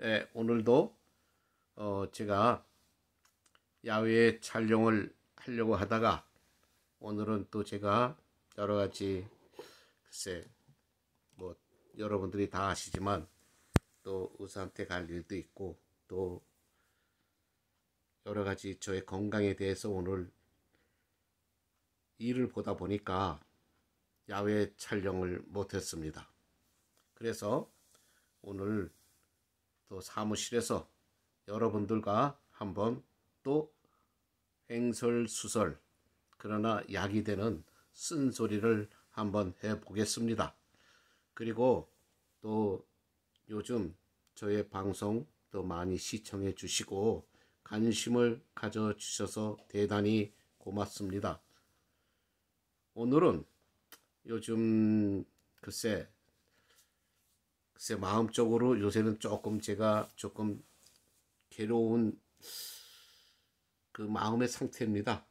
예, 오늘도 어, 제가 야외 촬영을 하려고 하다가 오늘은 또 제가 여러 가지 글쎄 뭐 여러분들이 다 아시지만 또 의사한테 갈 일도 있고 또 여러 가지 저의 건강에 대해서 오늘 일을 보다 보니까 야외 촬영을 못했습니다. 그래서 오늘 또 사무실에서 여러분들과 한번 또 횡설수설 그러나 약이 되는 쓴소리를 한번 해보겠습니다. 그리고 또 요즘 저의 방송 더 많이 시청해 주시고 관심을 가져 주셔서 대단히 고맙습니다. 오늘은 요즘 글쎄 글쎄 마음적으로 요새는 조금 제가 조금 괴로운 그 마음의 상태입니다.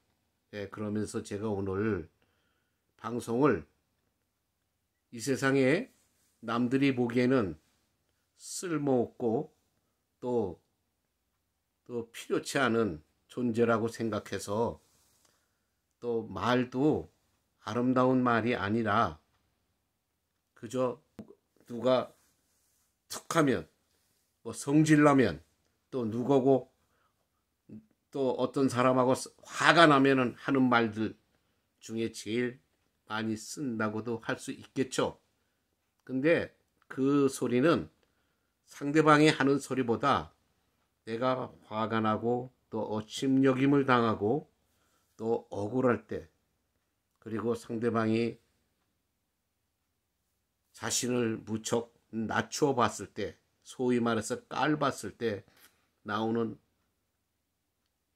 예, 그러면서 제가 오늘 방송을 이 세상에 남들이 보기에는 쓸모없고 또, 또 필요치 않은 존재라고 생각해서 또 말도 아름다운 말이 아니라 그저 누가 특하면뭐 성질나면 또 누구고 또 어떤 사람하고 화가 나면은 하는 말들 중에 제일 많이 쓴다고도 할 수 있겠죠. 근데 그 소리는 상대방이 하는 소리보다 내가 화가 나고 또어침여임을 당하고 또 억울할 때 그리고 상대방이 자신을 무척 낮추어 봤을 때 소위 말해서 깔봤을 때 나오는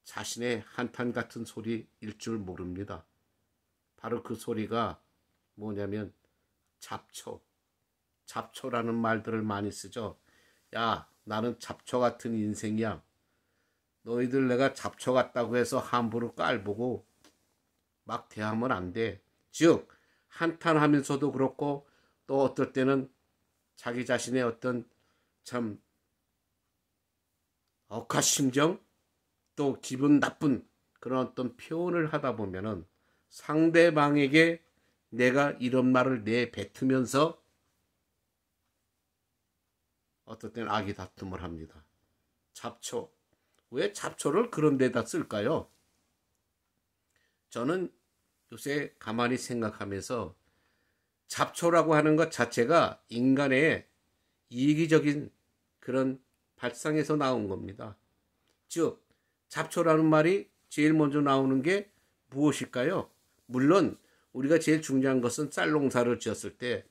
자신의 한탄 같은 소리일 줄 모릅니다. 바로 그 소리가 뭐냐면 잡초. 잡초라는 말들을 많이 쓰죠. 야, 나는 잡초 같은 인생이야. 너희들 내가 잡초 같다고 해서 함부로 깔보고 막 대하면 안 돼. 즉, 한탄하면서도 그렇고 또 어떨 때는 자기 자신의 어떤 참 억하 심정 또 기분 나쁜 그런 어떤 표현을 하다 보면은 상대방에게 내가 이런 말을 내뱉으면서 어떨 땐 아기 다툼을 합니다. 잡초. 왜 잡초를 그런 데다 쓸까요? 저는 요새 가만히 생각하면서 잡초라고 하는 것 자체가 인간의 이기적인 그런 발상에서 나온 겁니다. 즉, 잡초라는 말이 제일 먼저 나오는 게 무엇일까요? 물론 우리가 제일 중요한 것은 쌀 농사를 지었을 때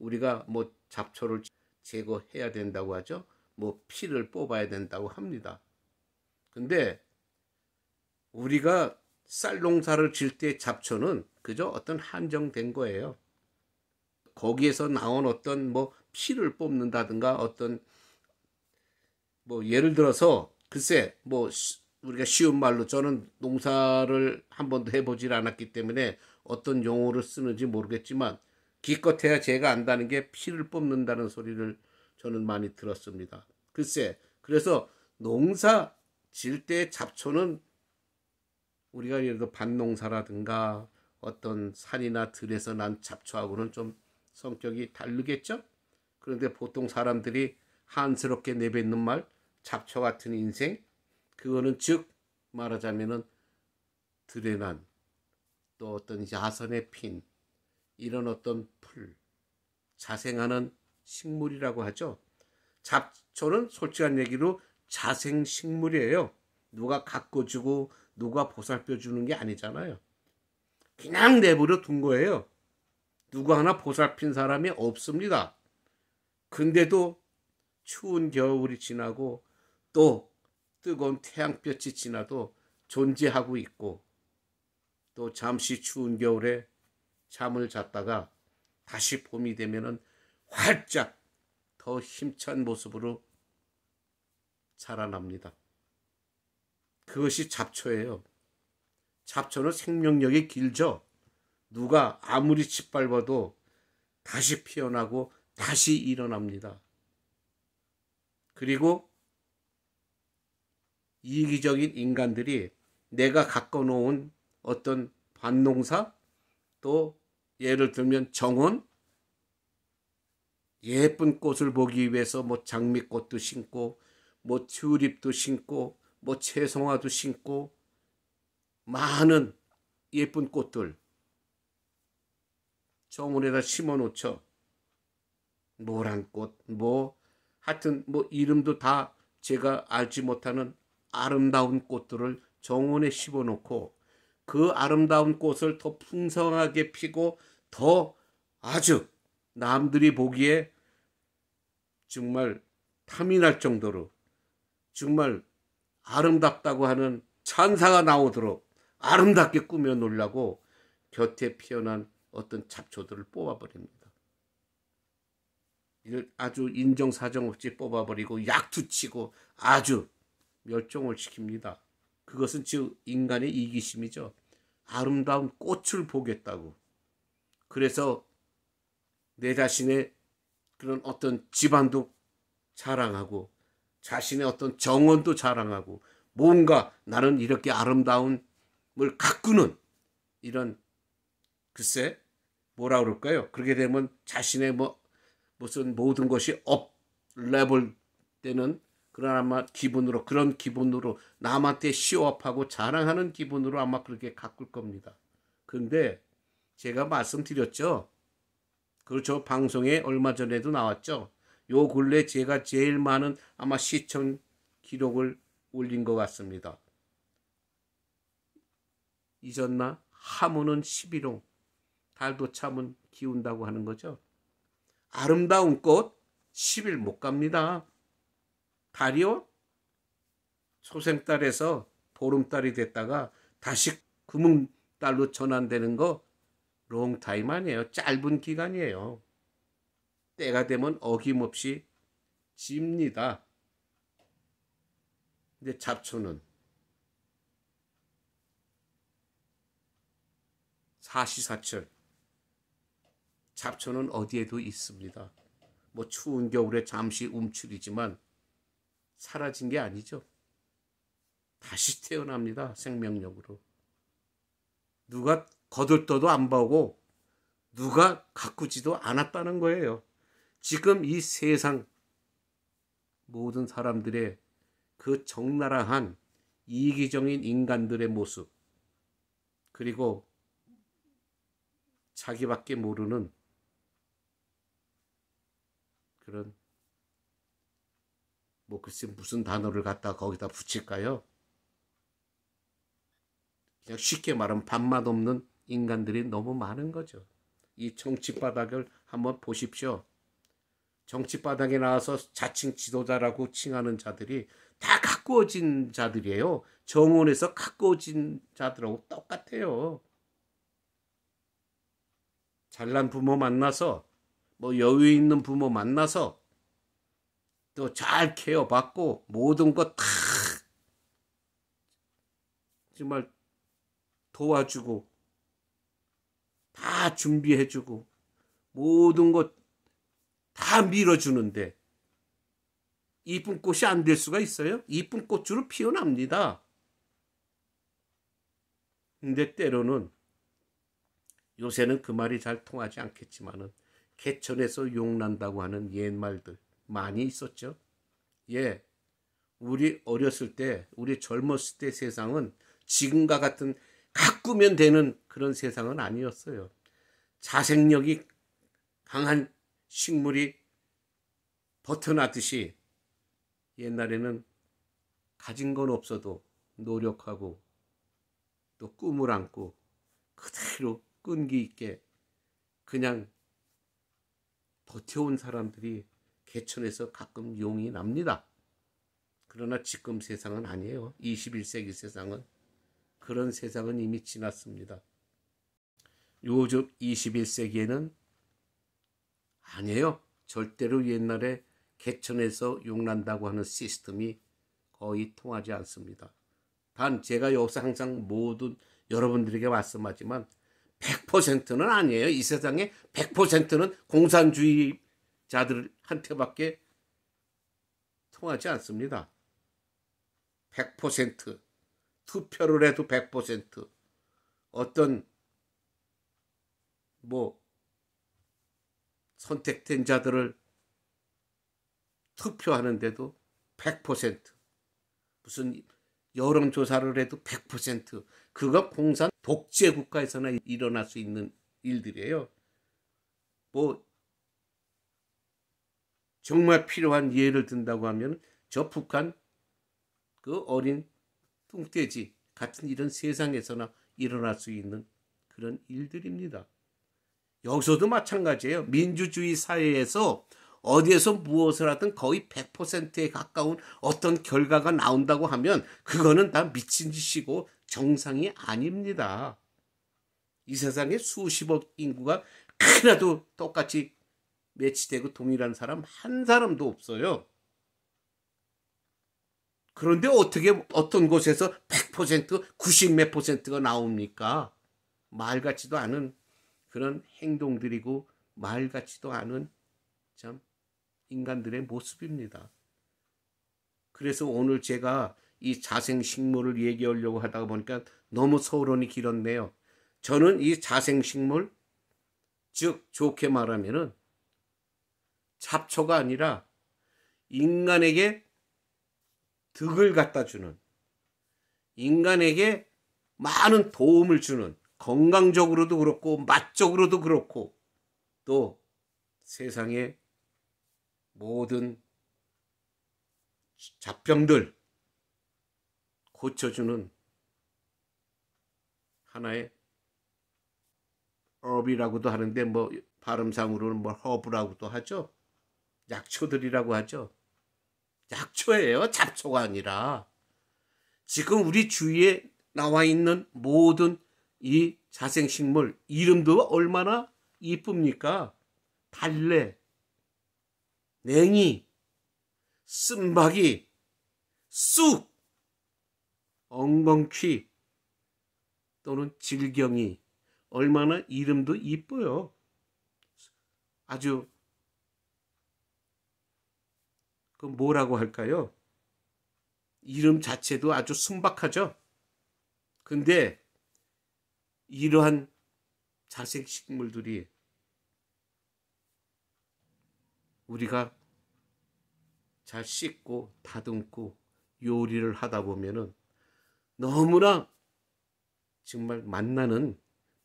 우리가 뭐 잡초를 제거해야 된다고 하죠. 뭐 피를 뽑아야 된다고 합니다. 근데 우리가 쌀 농사를 질 때 잡초는 그저 어떤 한정된 거예요. 거기에서 나온 어떤 뭐 피를 뽑는다든가 어떤 뭐 예를 들어서 글쎄 뭐 우리가 쉬운 말로 저는 농사를 한 번도 해보질 않았기 때문에 어떤 용어를 쓰는지 모르겠지만 기껏해야 제가 안다는 게 피를 뽑는다는 소리를 저는 많이 들었습니다. 글쎄 그래서 농사 질 때 잡초는 우리가 예를 들어 밭농사라든가 어떤 산이나 들에서 난 잡초하고는 좀 성격이 다르겠죠? 그런데 보통 사람들이 한스럽게 내뱉는 말, 잡초 같은 인생, 그거는 즉 말하자면은 드레난, 또 어떤 야선의 핀, 이런 어떤 풀, 자생하는 식물이라고 하죠. 잡초는 솔직한 얘기로 자생 식물이에요. 누가 가꿔주고 누가 보살펴 주는 게 아니잖아요. 그냥 내버려 둔 거예요. 누구 하나 보살핀 사람이 없습니다. 근데도 추운 겨울이 지나고 또 뜨거운 태양볕이 지나도 존재하고 있고 또 잠시 추운 겨울에 잠을 잤다가 다시 봄이 되면은 활짝 더 힘찬 모습으로 자라납니다. 그것이 잡초예요. 잡초는 생명력이 길죠. 누가 아무리 짓밟아도 다시 피어나고 다시 일어납니다. 그리고 이기적인 인간들이 내가 가꿔놓은 어떤 반농사 또 예를 들면 정원 예쁜 꽃을 보기 위해서 뭐 장미꽃도 심고 뭐 튤립도 심고 뭐 채송화도 심고 많은 예쁜 꽃들 정원에다 심어 놓죠. 노란꽃, 뭐 하여튼 뭐 이름도 다 제가 알지 못하는 아름다운 꽃들을 정원에 심어 놓고 그 아름다운 꽃을 더 풍성하게 피고 더 아주 남들이 보기에 정말 탐이 날 정도로 정말 아름답다고 하는 찬사가 나오도록 아름답게 꾸며 놓으려고 곁에 피어난 어떤 잡초들을 뽑아버립니다. 아주 인정사정 없이 뽑아버리고 약투치고 아주 멸종을 시킵니다. 그것은 즉 인간의 이기심이죠. 아름다운 꽃을 보겠다고. 그래서 내 자신의 그런 어떤 집안도 자랑하고 자신의 어떤 정원도 자랑하고 뭔가 나는 이렇게 아름다운을 가꾸는 이런 글쎄 뭐라 그럴까요? 그렇게 되면 자신의 뭐 무슨 모든 것이 업 레벨 때는 그런 아마 기분으로 그런 기분으로 남한테 시업하고 자랑하는 기분으로 아마 그렇게 가꿀 겁니다. 근데 제가 말씀드렸죠. 그렇죠. 방송에 얼마 전에도 나왔죠. 요 근래 제가 제일 많은 아마 시청 기록을 올린 것 같습니다. 잊었나? 하무는 11호. 살도 참은 기운다고 하는 거죠. 아름다운 꽃 10일 못 갑니다. 달이온초생달에서 보름달이 됐다가 다시 금은달로 전환되는 거 롱타임 아니에요. 짧은 기간이에요. 때가 되면 어김없이 집니다. 근데 잡초는 사시사철 잡초는 어디에도 있습니다. 뭐 추운 겨울에 잠시 움츠리지만 사라진 게 아니죠. 다시 태어납니다. 생명력으로. 누가 거들떠도 안 보고 누가 가꾸지도 않았다는 거예요. 지금 이 세상 모든 사람들의 그 적나라한 이기적인 인간들의 모습 그리고 자기밖에 모르는 그런 뭐 글쎄 무슨 단어를 갖다 거기다 붙일까요? 그냥 쉽게 말하면 밥맛 없는 인간들이 너무 많은 거죠. 이 정치 바닥을 한번 보십시오. 정치 바닥에 나와서 자칭 지도자라고 칭하는 자들이 다 가꾸어진 자들이에요. 정원에서 가꾸어진 자들하고 똑같아요. 잘난 부모 만나서 뭐 여유 있는 부모 만나서 또 잘 케어받고 모든 것 다 정말 도와주고 다 준비해주고 모든 것 다 밀어주는데 이쁜 꽃이 안 될 수가 있어요? 이쁜 꽃으로 피어납니다. 근데 때로는 요새는 그 말이 잘 통하지 않겠지만은 개천에서 용난다고 하는 옛말들 많이 있었죠. 예, 우리 어렸을 때, 우리 젊었을 때 세상은 지금과 같은 가꾸면 되는 그런 세상은 아니었어요. 자생력이 강한 식물이 버텨나듯이 옛날에는 가진 건 없어도 노력하고 또 꿈을 안고 그대로 끈기 있게 그냥 버텨온 사람들이 개천에서 가끔 용이 납니다. 그러나 지금 세상은 아니에요. 21세기 세상은. 그런 세상은 이미 지났습니다. 요즘 21세기에는 아니에요. 절대로 옛날에 개천에서 용난다고 하는 시스템이 거의 통하지 않습니다. 단 제가 여기서 항상 모든 여러분들에게 말씀하지만 100%는 아니에요. 이 세상에 100%는 공산주의자들한테밖에 통하지 않습니다. 100% 투표를 해도 100% 어떤 뭐 선택된 자들을 투표하는데도 100% 무슨 여론조사를 해도 100% 그거 공산 독재 국가에서나 일어날 수 있는 일들이에요. 뭐 정말 필요한 예를 든다고 하면 저 북한 그 어린 뚱돼지 같은 이런 세상에서나 일어날 수 있는 그런 일들입니다. 여기서도 마찬가지예요. 민주주의 사회에서 어디에서 무엇을 하든 거의 100%에 가까운 어떤 결과가 나온다고 하면 그거는 다 미친 짓이고 정상이 아닙니다. 이 세상에 수십억 인구가 하나도 똑같이 매치되고 동일한 사람 한 사람도 없어요. 그런데 어떻게 어떤 곳에서 100% 90몇 가 나옵니까? 말 같지도 않은 그런 행동들이고 말 같지도 않은 참 인간들의 모습입니다. 그래서 오늘 제가 이 자생식물을 얘기하려고 하다 보니까 너무 서론이 길었네요. 저는 이 자생식물, 즉 좋게 말하면은 잡초가 아니라 인간에게 득을 갖다 주는 인간에게 많은 도움을 주는 건강적으로도 그렇고 맛적으로도 그렇고 또 세상에 모든 잡병들 고쳐주는 하나의 업이라고도 하는데 뭐 발음상으로는 뭐 허브라고도 하죠. 약초들이라고 하죠. 약초예요. 잡초가 아니라 지금 우리 주위에 나와 있는 모든 이 자생식물 이름도 얼마나 이쁩니까? 달래, 냉이, 쓴박이, 쑥, 엉겅퀴 또는 질경이 얼마나 이름도 이뻐요. 아주 그 뭐라고 할까요? 이름 자체도 아주 순박하죠. 근데 이러한 자색 식물들이 우리가 잘 씻고 다듬고 요리를 하다 보면은 너무나 정말 만나는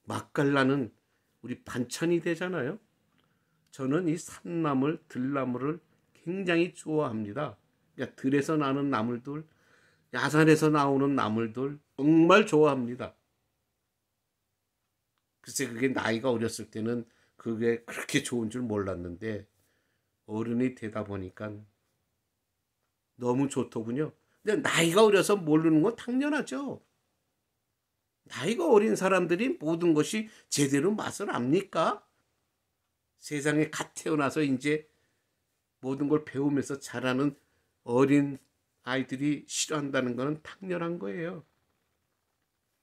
맛깔나는 우리 반찬이 되잖아요. 저는 이 산나물, 들나물을 굉장히 좋아합니다. 그러니까 들에서 나는 나물들, 야산에서 나오는 나물들 정말 좋아합니다. 글쎄 그게 나이가 어렸을 때는 그게 그렇게 좋은 줄 몰랐는데 어른이 되다 보니까 너무 좋더군요. 근데 나이가 어려서 모르는 건 당연하죠. 나이가 어린 사람들이 모든 것이 제대로 맛을 압니까? 세상에 갓 태어나서 이제 모든 걸 배우면서 자라는 어린 아이들이 싫어한다는 것은 당연한 거예요.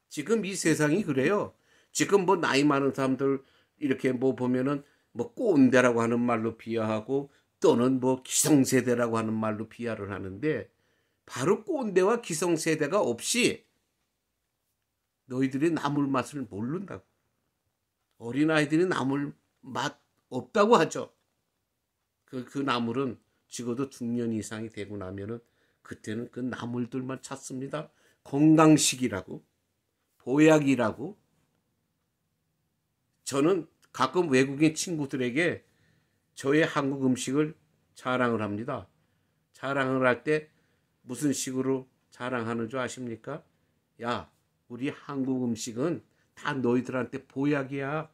지금 이 세상이 그래요. 지금 뭐 나이 많은 사람들 이렇게 뭐 보면은 뭐 꼰대라고 하는 말로 비하하고 또는 뭐 기성세대라고 하는 말로 비하를 하는데 바로 꼰대와 기성세대가 없이 너희들이 나물 맛을 모른다고. 어린아이들이 나물 맛 없다고 하죠. 그, 그 나물은 죽어도 중년 이상이 되고 나면은 그때는 그 나물들만 찾습니다. 건강식이라고, 보약이라고. 저는 가끔 외국인 친구들에게 저의 한국 음식을 자랑을 합니다. 자랑을 할 때 무슨 식으로 자랑하는 줄 아십니까? 야, 우리 한국 음식은 다 너희들한테 보약이야.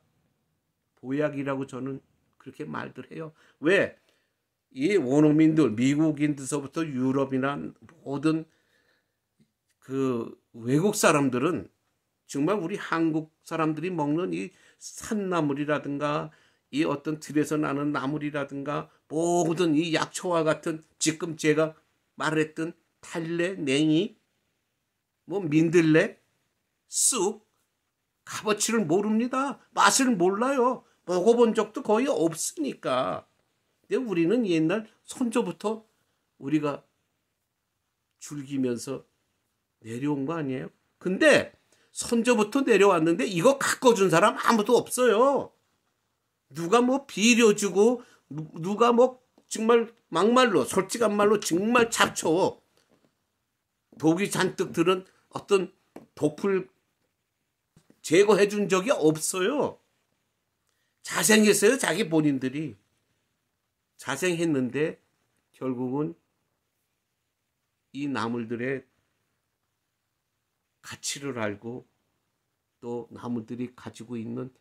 보약이라고 저는 그렇게 말들 해요. 왜? 이 원어민들, 미국인들서부터 유럽이나 모든 그 외국 사람들은 정말 우리 한국 사람들이 먹는 이 산나물이라든가 이 어떤 들에서 나는 나물이라든가 모든 이 약초와 같은 지금 제가 말했던 탈래, 냉이, 뭐 민들레, 쑥 값어치를 모릅니다. 맛을 몰라요. 먹어본 적도 거의 없으니까. 근데 우리는 옛날 손조부터 우리가 즐기면서 내려온 거 아니에요? 근데 선조부터 내려왔는데 이거 갖고 준 사람 아무도 없어요. 누가 뭐 비료 주고 누가 뭐 정말 막말로 솔직한 말로 정말 잡초 독이 잔뜩 들은 어떤 도풀 제거해 준 적이 없어요. 자생했어요 자기 본인들이 자생했는데 결국은 이 나물들의 가치를 알고 또 나무들이 가지고 있는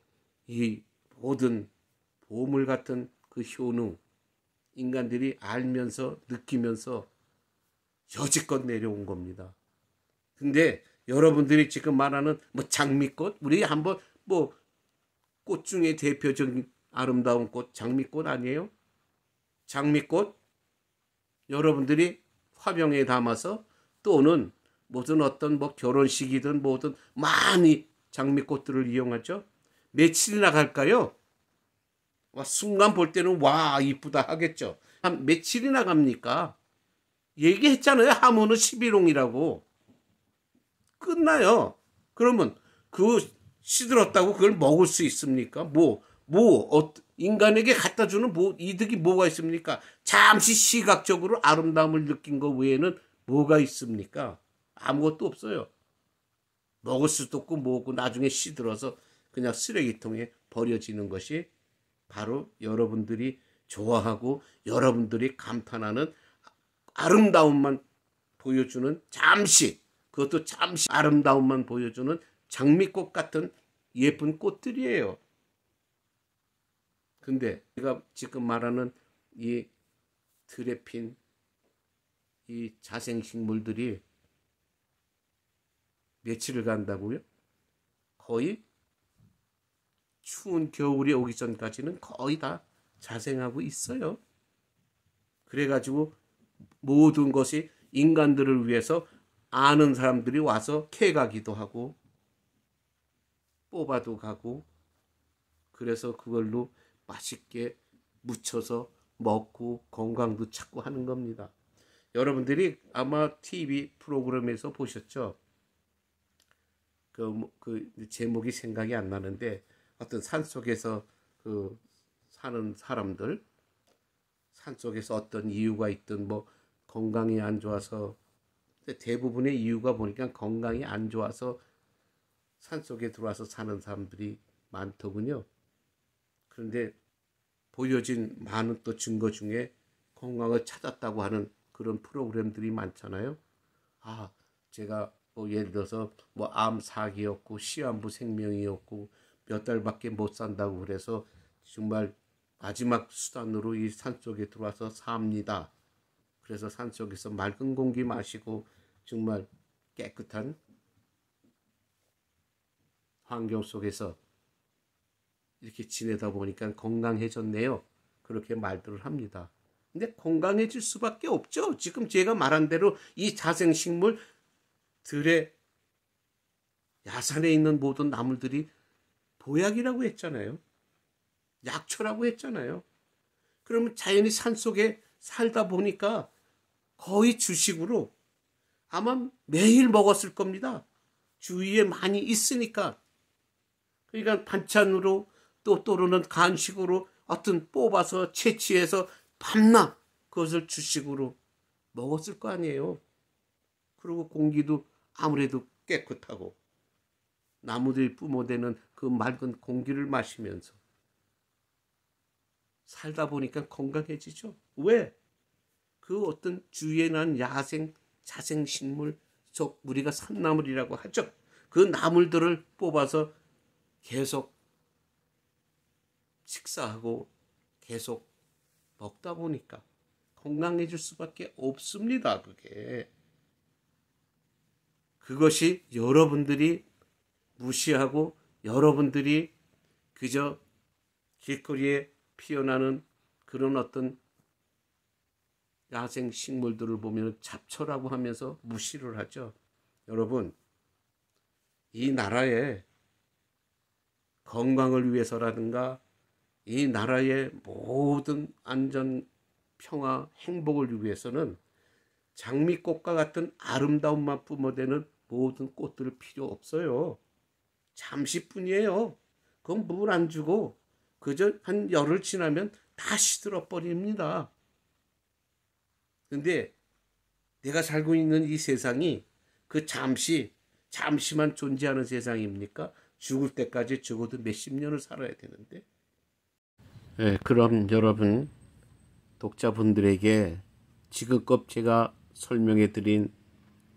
이 모든 보물 같은 그 효능 인간들이 알면서 느끼면서 여지껏 내려온 겁니다. 근데 여러분들이 지금 말하는 뭐 장미꽃 우리 한번 뭐 꽃 중에 대표적인 아름다운 꽃 장미꽃 아니에요? 장미꽃 여러분들이 화병에 담아서 또는 무든 어떤 뭐 결혼식이든 뭐든 많이 장미꽃들을 이용하죠. 며칠이나 갈까요? 와, 순간 볼 때는 와, 이쁘다 하겠죠. 한 며칠이나 갑니까? 얘기했잖아요. 하모는 11홍이라고. 끝나요. 그러면 그 시들었다고 그걸 먹을 수 있습니까? 뭐, 뭐, 어, 인간에게 갖다 주는 뭐, 이득이 뭐가 있습니까? 잠시 시각적으로 아름다움을 느낀 것 외에는 뭐가 있습니까? 아무것도 없어요. 먹을 수도 없고 뭐고 나중에 시들어서 그냥 쓰레기통에 버려지는 것이 바로 여러분들이 좋아하고 여러분들이 감탄하는 아름다움만 보여주는 잠시 그것도 잠시 아름다움만 보여주는 장미꽃 같은 예쁜 꽃들이에요. 근데 제가 지금 말하는 이 드레핀 이 자생식물들이 며칠을 간다고요? 거의 추운 겨울이 오기 전까지는 거의 다 자생하고 있어요. 그래가지고 모든 것이 인간들을 위해서 아는 사람들이 와서 캐가기도 하고 뽑아도 가고 그래서 그걸로 맛있게 무쳐서 먹고 건강도 찾고 하는 겁니다. 여러분들이 아마 TV 프로그램에서 보셨죠? 그, 뭐, 그 제목이 생각이 안 나는데 어떤 산 속에서 그 사는 사람들 산 속에서 어떤 이유가 있든 뭐 건강이 안 좋아서 대부분의 이유가 보니까 건강이 안 좋아서 산 속에 들어와서 사는 사람들이 많더군요. 그런데 보여진 많은 또 증거 중에 건강을 찾았다고 하는 그런 프로그램들이 많잖아요. 아, 제가 뭐 예를 들어서 뭐 암 사기였고 시한부 생명이었고 몇 달밖에 못 산다고 그래서 정말 마지막 수단으로 이 산속에 들어와서 삽니다. 그래서 산속에서 맑은 공기 마시고 정말 깨끗한 환경 속에서 이렇게 지내다 보니까 건강해졌네요. 그렇게 말들을 합니다. 근데 건강해질 수밖에 없죠. 지금 제가 말한 대로 이 자생식물 들에 야산에 있는 모든 나물들이 보약이라고 했잖아요. 약초라고 했잖아요. 그러면 자연히 산 속에 살다 보니까 거의 주식으로 아마 매일 먹었을 겁니다. 주위에 많이 있으니까. 그러니까 반찬으로 또 또는 간식으로 어떤 뽑아서 채취해서 밤낮 그것을 주식으로 먹었을 거 아니에요. 그리고 공기도 아무래도 깨끗하고 나무들이 뿜어대는 그 맑은 공기를 마시면서 살다 보니까 건강해지죠. 왜? 그 어떤 주위에 난 야생, 자생식물, 즉 우리가 산나물이라고 하죠. 그 나물들을 뽑아서 계속 식사하고 계속 먹다 보니까 건강해질 수밖에 없습니다. 그게. 그것이 여러분들이 무시하고 여러분들이 그저 길거리에 피어나는 그런 어떤 야생 식물들을 보면 잡초라고 하면서 무시를 하죠. 여러분, 이 나라의 건강을 위해서라든가 이 나라의 모든 안전, 평화, 행복을 위해서는 장미꽃과 같은 아름다움만 뿜어대는 모든 꽃들 을 필요 없어요. 잠시뿐이에요. 그건 물 안 주고 그저 한 열흘 지나면 다 시들어 버립니다. 근데 내가 살고 있는 이 세상이 그 잠시 잠시만 존재하는 세상입니까? 죽을 때까지 죽어도 몇 십 년을 살아야 되는데. 네, 그럼 여러분 독자분들에게 지금껏 제가 설명해 드린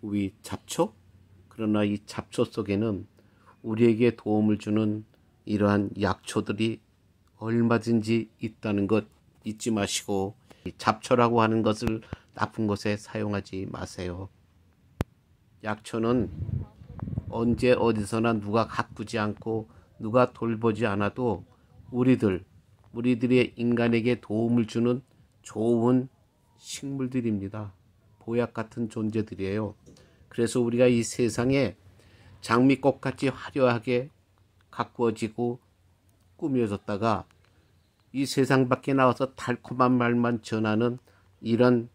우리 잡초 그러나 이 잡초 속에는 우리에게 도움을 주는 이러한 약초들이 얼마든지 있다는 것 잊지 마시고 잡초라고 하는 것을 나쁜 것에 사용하지 마세요. 약초는 언제 어디서나 누가 가꾸지 않고 누가 돌보지 않아도 우리들, 우리들의 인간에게 도움을 주는 좋은 식물들입니다. 보약 같은 존재들이에요. 그래서 우리가 이 세상에 장미꽃같이 화려하게 가꾸어지고 꾸며졌다가 이 세상 밖에 나와서 달콤한 말만 전하는 이런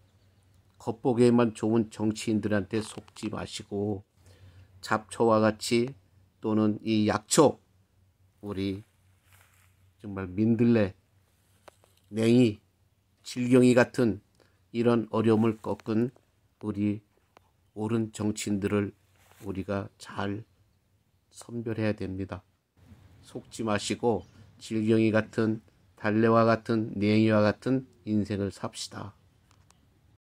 겉보기에만 좋은 정치인들한테 속지 마시고 잡초와 같이 또는 이 약초 우리 정말 민들레 냉이 질경이 같은 이런 어려움을 꺾은 우리 옳은 정치인들을 우리가 잘 선별해야 됩니다. 속지 마시고 질경이 같은 달래와 같은 냉이와 같은 인생을 삽시다.